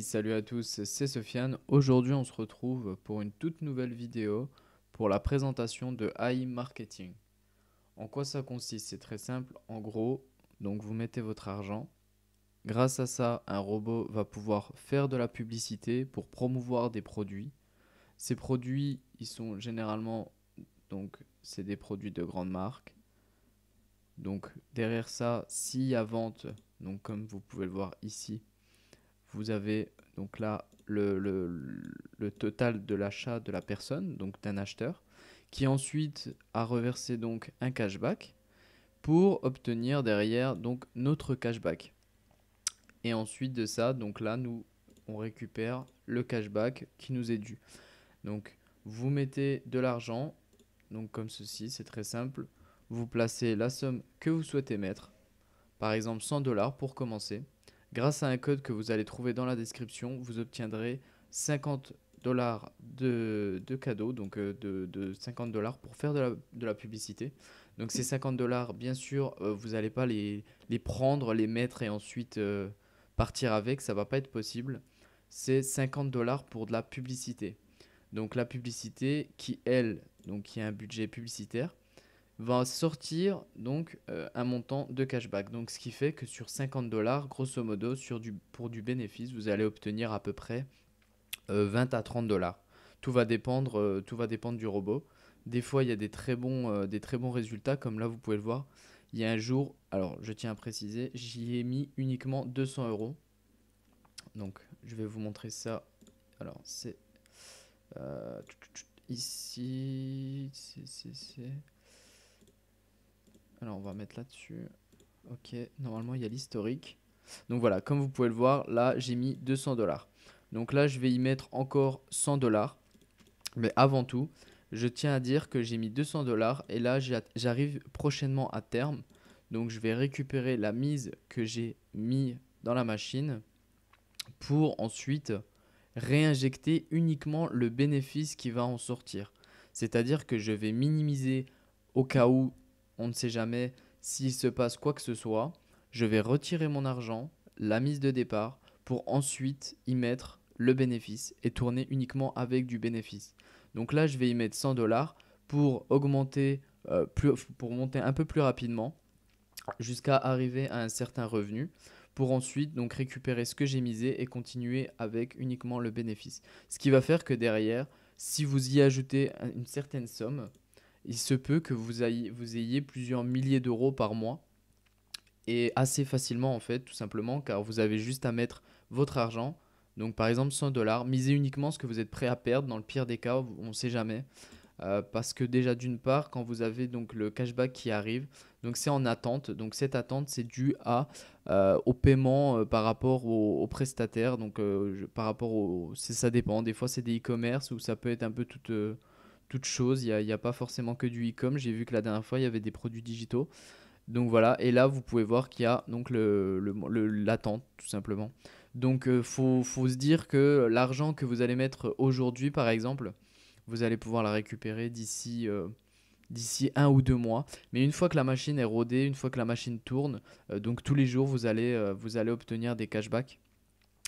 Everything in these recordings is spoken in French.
Salut à tous, c'est Sofiane. Aujourd'hui, on se retrouve pour une toute nouvelle vidéo pour la présentation de AI Marketing. En quoi ça consiste C'est très simple. En gros, donc vous mettez votre argent. Grâce à ça, un robot va pouvoir faire de la publicité pour promouvoir des produits. Ces produits, ils sont généralement donc c'est des produits de grandes marques. Donc derrière ça, s'il y a vente, donc comme vous pouvez le voir ici, vous avez donc là le, total de l'achat de la personne, donc d'un acheteur, qui ensuite a reversé donc un cashback pour obtenir derrière donc notre cashback. Et ensuite de ça, donc là, nous, on récupère le cashback qui nous est dû. Donc, vous mettez de l'argent, donc comme ceci, c'est très simple. Vous placez la somme que vous souhaitez mettre, par exemple 100 dollars pour commencer. Grâce à un code que vous allez trouver dans la description, vous obtiendrez 50 dollars de, cadeaux, donc euh, de, 50 dollars pour faire de la, publicité. Donc ces 50 dollars, bien sûr, euh, vous n'allez pas les, prendre, les mettre et ensuite euh, partir avec, ça ne va pas être possible. C'est 50 dollars pour de la publicité. Donc la publicité qui, elle, donc qui a un budget publicitaire, va sortir donc euh, un montant de cashback. Donc ce qui fait que sur 50 dollars, grosso modo, sur du, pour du bénéfice, vous allez obtenir à peu près 20 euh, à 30 dollars. Tout va dépendre, euh, tout va dépendre du robot. Des fois, il y a des très bons, des très bons résultats, comme là vous pouvez le voir. Il y a un jour, alors je tiens à préciser, j'y ai mis uniquement 200 euros. Donc je vais vous montrer ça. Alors c'est ici, c'est alors on va mettre là-dessus. Ok, normalement il y a l'historique. Donc voilà, comme vous pouvez le voir, là j'ai mis 200 dollars. Donc là je vais y mettre encore 100 dollars. Mais avant tout, je tiens à dire que j'ai mis 200 dollars et là j'arrive prochainement à terme. Donc je vais récupérer la mise que j'ai mis dans la machine pour ensuite réinjecter uniquement le bénéfice qui va en sortir. C'est-à-dire que je vais minimiser au cas où on ne sait jamais s'il se passe quoi que ce soit, je vais retirer mon argent, la mise de départ, pour ensuite y mettre le bénéfice et tourner uniquement avec du bénéfice. Donc là, je vais y mettre 100 dollars pour augmenter, euh, pour monter un peu plus rapidement jusqu'à arriver à un certain revenu pour ensuite donc récupérer ce que j'ai misé et continuer avec uniquement le bénéfice. Ce qui va faire que derrière, si vous y ajoutez une certaine somme, il se peut que vous, ayez, vous ayez plusieurs milliers d'euros par mois. Et assez facilement, en fait, tout simplement, car vous avez juste à mettre votre argent. Donc, par exemple, 100 dollars. Misez uniquement ce que vous êtes prêt à perdre. Dans le pire des cas, on ne sait jamais. Euh, parce que déjà, d'une part, quand vous avez donc le cashback qui arrive, donc c'est en attente. Donc, cette attente, c'est dû à, euh, au paiement par rapport aux prestataires. Donc, par rapport au. Euh, ça dépend. Des fois, c'est des e-commerce ou ça peut être un peu toute toute chose. Il n'y a, pas forcément que du e-com. J'ai vu que la dernière fois, il y avait des produits digitaux. Donc voilà, et là vous pouvez voir qu'il y a donc le, l'attente tout simplement. Donc euh, faut, se dire que l'argent que vous allez mettre aujourd'hui par exemple, vous allez pouvoir la récupérer d'ici euh, d'ici un ou deux mois. Mais une fois que la machine est rodée, une fois que la machine tourne, euh, donc tous les jours vous allez, vous allez obtenir des cashbacks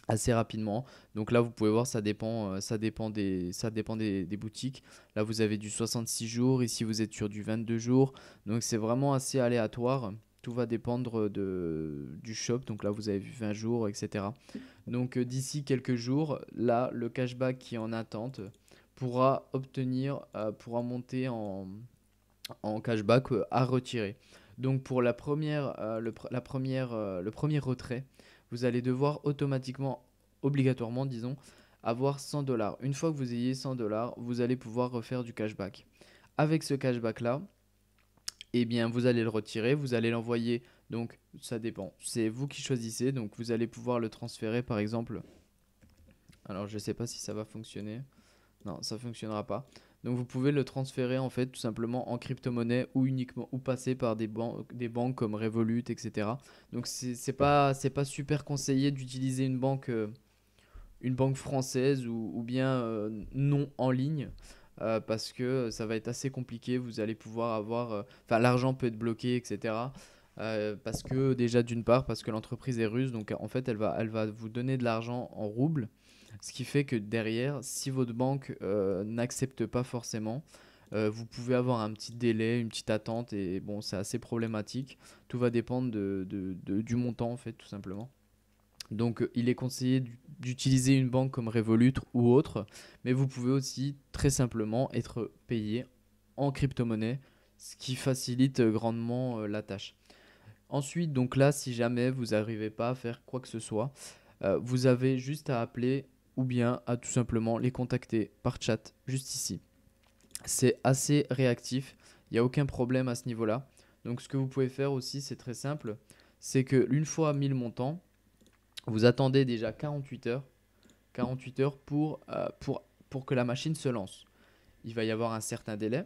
assez rapidement. Donc là, vous pouvez voir, ça dépend, euh, ça dépend, des, ça dépend des, boutiques. Là, vous avez du 66 jours. Ici, vous êtes sur du 22 jours. Donc c'est vraiment assez aléatoire. Tout va dépendre de, du shop. Donc là, vous avez vu 20 jours, etc. Donc euh, d'ici quelques jours, là, le cashback qui est en attente pourra obtenir, euh, pourra monter en, en cashback à retirer. Donc pour la première, le, la première, le premier retrait, vous allez devoir automatiquement, obligatoirement, disons, avoir 100 dollars. Une fois que vous ayez 100 dollars, vous allez pouvoir refaire du cashback. Avec ce cashback là, eh bien vous allez le retirer, vous allez l'envoyer. Donc ça dépend, c'est vous qui choisissez. Donc vous allez pouvoir le transférer par exemple. Alors je ne sais pas si ça va fonctionner. Non, ça fonctionnera pas. Donc vous pouvez le transférer en fait tout simplement en crypto-monnaie ou uniquement ou passer par des, des banques comme Revolut, etc. Donc c'est pas, pas super conseillé d'utiliser une banque, euh, une banque française ou, bien euh, non en ligne. Euh, parce que ça va être assez compliqué, vous allez pouvoir avoir... Enfin, l'argent peut être bloqué, etc. parce que déjà d'une part parce que l'entreprise est russe donc en fait elle va elle va vous donner de l'argent en roubles ce qui fait que derrière, si votre banque euh, n'accepte pas forcément, euh, vous pouvez avoir un petit délai, une petite attente, et bon, c'est assez problématique. Tout va dépendre de, du montant, en fait, tout simplement. Donc, euh, il est conseillé d'utiliser une banque comme Revolut ou autre, mais vous pouvez aussi très simplement être payé en crypto-monnaie, ce qui facilite grandement la tâche. Ensuite, donc là, si jamais vous n'arrivez pas à faire quoi que ce soit, vous avez juste à appeler ou bien à tout simplement les contacter par chat juste ici. C'est assez réactif, il n'y a aucun problème à ce niveau-là. Donc ce que vous pouvez faire aussi, c'est très simple, c'est que une fois mis le montant, vous attendez déjà 48 heures, 48 heures euh, pour, que la machine se lance. Il va y avoir un certain délai.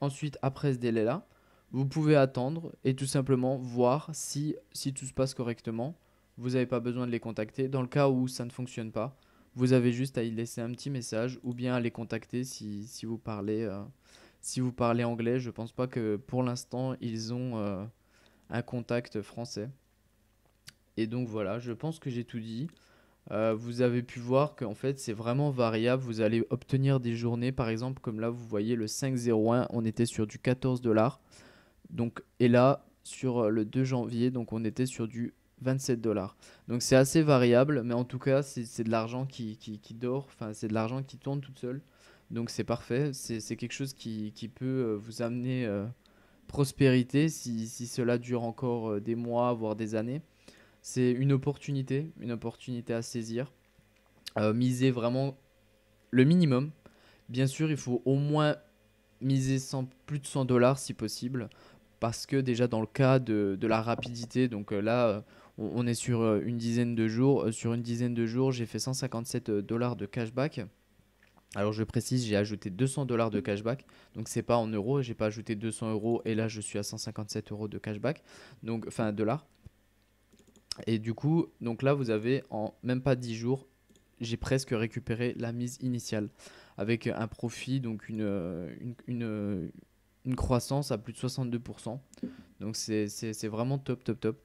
Ensuite, après ce délai-là, vous pouvez attendre et tout simplement voir si tout se passe correctement. Vous n'avez pas besoin de les contacter. Dans le cas où ça ne fonctionne pas, vous avez juste à y laisser un petit message ou bien à les contacter si, vous, parlez, euh, si vous parlez anglais. Je ne pense pas que pour l'instant ils ont euh, un contact français. Et donc voilà, je pense que j'ai tout dit. Euh, vous avez pu voir qu'en fait c'est vraiment variable. Vous allez obtenir des journées, par exemple, comme là vous voyez le 501, on était sur du 14 dollars. Donc, et là, sur le 2 janvier, donc on était sur du 27 dollars. Donc c'est assez variable, mais en tout cas, c'est de l'argent qui, qui, qui, dort, enfin, c'est de l'argent qui tourne toute seule. Donc c'est parfait, c'est quelque chose qui, qui, peut euh, vous amener euh, prospérité si, si, cela dure encore euh, des mois, voire des années. C'est une opportunité, une opportunité à saisir. Euh, miser vraiment le minimum. Bien sûr, il faut au moins miser 100, plus de 100 dollars si possible parce que déjà dans le cas de, de la rapidité, donc là on est sur euh, une dizaine de jours. Euh, sur une dizaine de jours, j'ai fait 157 euh, dollars de cashback. Alors je précise, j'ai ajouté 200 dollars de cashback, donc c'est pas en euros, j'ai pas ajouté 200 euros et là je suis à 157 euros de cashback, donc enfin dollars. Et du coup, donc là vous avez en même pas 10 jours, j'ai presque récupéré la mise initiale avec un profit, donc une, une, une, une croissance à plus de 62%. Donc c'est vraiment top, top, top.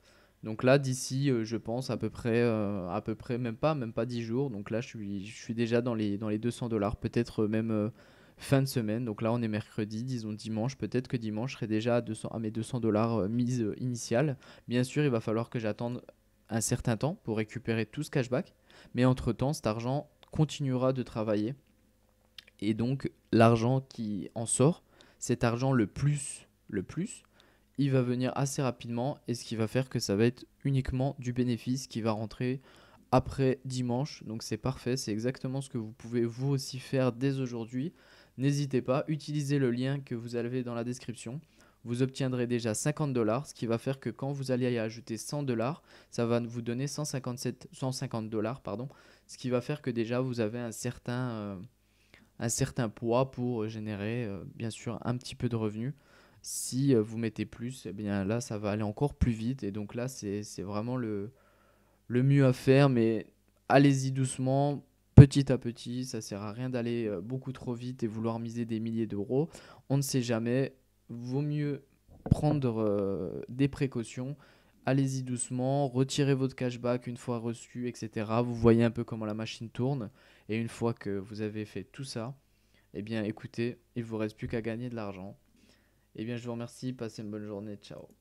Donc là, d'ici, euh, je pense à peu près, euh, à peu près, même pas, même pas 10 jours. Donc là, je suis, je suis déjà dans les, dans les 200 dollars, peut-être euh, même fin de semaine. Donc là, on est mercredi, disons dimanche. Peut-être que dimanche, je serai déjà à, 200, à mes 200 dollars mise initiale. Bien sûr, il va falloir que j'attende un certain temps pour récupérer tout ce cashback. Mais entre-temps, cet argent continuera de travailler. Et donc, l'argent qui en sort, cet argent le plus, le plus, il va venir assez rapidement et ce qui va faire que ça va être uniquement du bénéfice qui va rentrer après dimanche. Donc c'est parfait, c'est exactement ce que vous pouvez vous aussi faire dès aujourd'hui. N'hésitez pas, utilisez le lien que vous avez dans la description. Vous obtiendrez déjà 50 dollars, ce qui va faire que quand vous allez y ajouter 100 dollars, ça va vous donner 157, 150 dollars, pardon, ce qui va faire que déjà vous avez un certain, euh, un certain poids pour générer euh, bien sûr un petit peu de revenus. Si euh, vous mettez plus, eh bien là, ça va aller encore plus vite. Et donc là, c'est vraiment le, le mieux à faire. Mais allez-y doucement, petit à petit. Ça sert à rien d'aller euh, beaucoup trop vite et vouloir miser des milliers d'euros. On ne sait jamais. Vaut mieux prendre euh, des précautions. Allez-y doucement, retirez votre cashback une fois reçu, etc. Vous voyez un peu comment la machine tourne. Et une fois que vous avez fait tout ça, eh bien écoutez, il vous reste plus qu'à gagner de l'argent. Eh bien, je vous remercie. Passez une bonne journée. Ciao.